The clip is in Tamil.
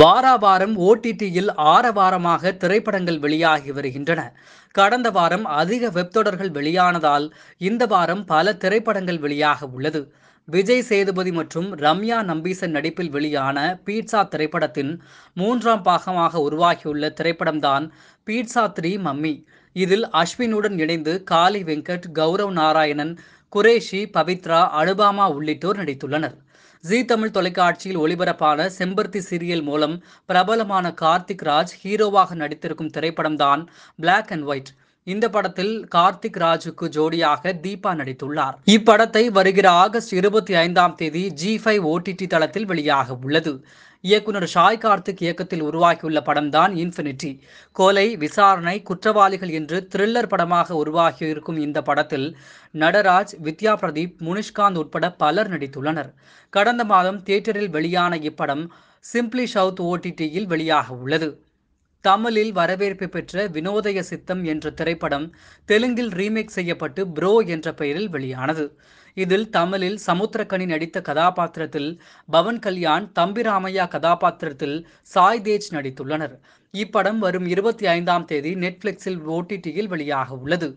வாராவாரம் ஓடிடியில் ஆரவாரமாக திரைப்படங்கள் வெளியாகி வருகின்றன கடந்த வாரம் அதிக வெப்தொடர்கள் வெளியானதால் இந்த வாரம் பல திரைப்படங்கள் வெளியாக உள்ளது விஜய் சேதுபதி மற்றும் ரம்யா நம்பீசன் நடிப்பில் வெளியான பீட்சா திரைப்படத்தின் மூன்றாம் பாகமாக உருவாகியுள்ள திரைப்படம்தான் பீட்சா த்ரீ மம்மி இதில் அஸ்வினுடன் இணைந்து காளி வெங்கட் கௌரவ் நாராயணன் குரேஷி பவித்ரா அனுபாமா உள்ளிட்டோர் நடித்துள்ளனர் ஜி தமிழ் தொலைக்காட்சியில் ஒளிபரப்பான செம்பருத்தி சீரியல் மூலம் பிரபலமான கார்த்திக் ராஜ் ஹீரோவாக நடித்திருக்கும் திரைப்படம்தான் பிளாக் அண்ட் ஒயிட் இந்த படத்தில் கார்த்திக் ராஜுக்கு ஜோடியாக தீபா நடித்துள்ளார் இப்படத்தை வருகிற ஆகஸ்ட் இருபத்தி ஐந்தாம் தேதி ஜி ஃபைவ் ஓடிடி தளத்தில் வெளியாக உள்ளது இயக்குனர் ஷாய் கார்த்திக் இயக்கத்தில் உருவாகியுள்ள படம்தான் இன்ஃபினிட்டி கொலை விசாரணை குற்றவாளிகள் என்று த்ரில்லர் படமாக உருவாகியிருக்கும் இந்த படத்தில் நடராஜ் வித்யா பிரதீப் முனிஷ்காந்த் உட்பட பலர் நடித்துள்ளனர் கடந்த மாதம் தியேட்டரில் வெளியான இப்படம் சிம்ப்ளி ஷவுத் ஓடிடியில் வெளியாக உள்ளது தமிழில் வரவேற்பு பெற்ற வினோதய சித்தம் என்ற திரைப்படம் தெலுங்கில் ரீமேக் செய்யப்பட்டு ப்ரோ என்ற பெயரில் வெளியானது இதில் தமிழில் சமுத்திரக்கனி நடித்த கதாபாத்திரத்தில் பவன் கல்யாண் தம்பிராமையா கதாபாத்திரத்தில் சாய் தேஜ் நடித்துள்ளனர் இப்படம் வரும் இருபத்தி ஐந்தாம் தேதி நெட்ஃப்ளிக்ஸில் ஓடிடியில் வெளியாக உள்ளது